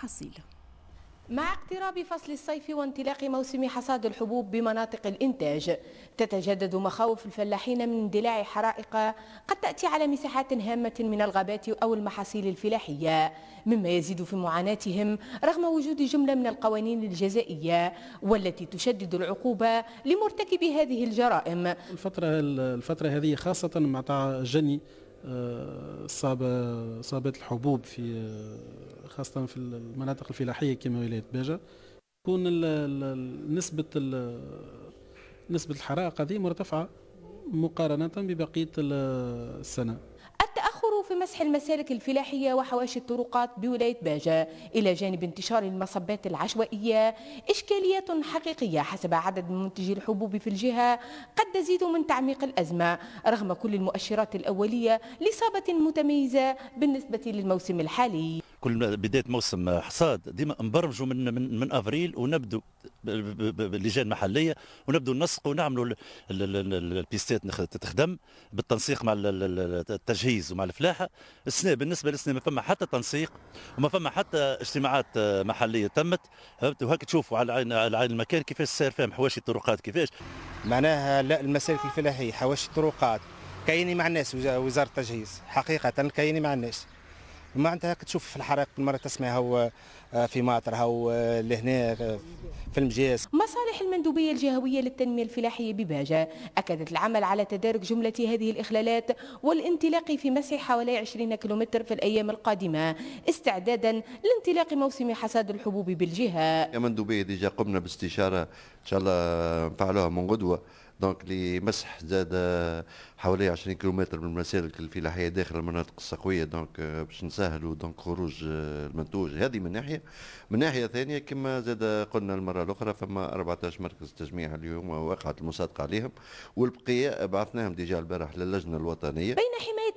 الحصيل مع اقتراب فصل الصيف وانطلاق موسم حصاد الحبوب بمناطق الإنتاج تتجدد مخاوف الفلاحين من اندلاع حرائق قد تأتي على مساحات هامة من الغابات أو المحاصيل الفلاحية مما يزيد في معاناتهم رغم وجود جملة من القوانين الجزائية والتي تشدد العقوبة لمرتكبي هذه الجرائم الفترة, الفترة هذه خاصة مع جني صاب صابت الحبوب في خاصة في المناطق الفلاحية كما ولاية باجة تكون نسبة نسبة الحرائق هذه مرتفعة مقارنة ببقية السنة في مسح المسالك الفلاحية وحواشي الطرقات بولاية باجة إلى جانب انتشار المصبات العشوائية إشكاليات حقيقية حسب عدد منتجي الحبوب في الجهة قد تزيد من تعميق الأزمة رغم كل المؤشرات الأولية لإصابة متميزة بالنسبة للموسم الحالي كل بدايه موسم حصاد ديما نبرمجوا من من, من افريل ونبدو اللجان المحليه ونبدو نسق ونعملوا البيستات تخدم بالتنسيق مع التجهيز ومع الفلاحه السنه بالنسبه للسنه ما فما حتى تنسيق وما فما حتى اجتماعات محليه تمت وهك تشوفوا على عين على عين المكان كيفاش صار فيهم حواشي الطرقات كيفاش معناها لا المسالك الفلاحيه حواشي الطرقات كاينه مع الناس وزاره التجهيز حقيقه كاينه مع الناس معناتها كتشوف في الحرائق تسمع تسمعها آه، في ماطرها آه، ولهنا آه، في المجاز مصالح المندوبية الجهوية للتنمية الفلاحية بباجة أكدت العمل على تدارك جملة هذه الإخلالات والانطلاق في مسح حوالي 20 كيلومتر في الأيام القادمة استعدادا لانطلاق موسم حصاد الحبوب بالجهة يا مندوبية ديجا قمنا باستشارة إن شاء الله نفعلوها من غدوة دونك لمسح زاد آه، حوالي 20 كيلومتر من المسالك الفلاحيه داخل المناطق السقويه دونك آه، باش نسهلوا دونك خروج آه، المنتوج هذه من ناحيه من ناحيه ثانيه كما زاد قلنا المره الاخرى فما 14 مركز تجميع اليوم وقعت المصادقه عليهم والبقيه بعثناهم ديجا البارح للجنه الوطنيه بين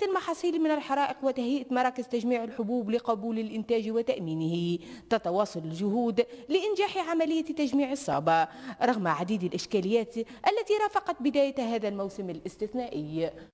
المحاصيل من الحرائق وتهيئة مراكز تجميع الحبوب لقبول الإنتاج وتأمينه تتواصل الجهود لإنجاح عملية تجميع الصابة رغم عديد الإشكاليات التي رافقت بداية هذا الموسم الاستثنائي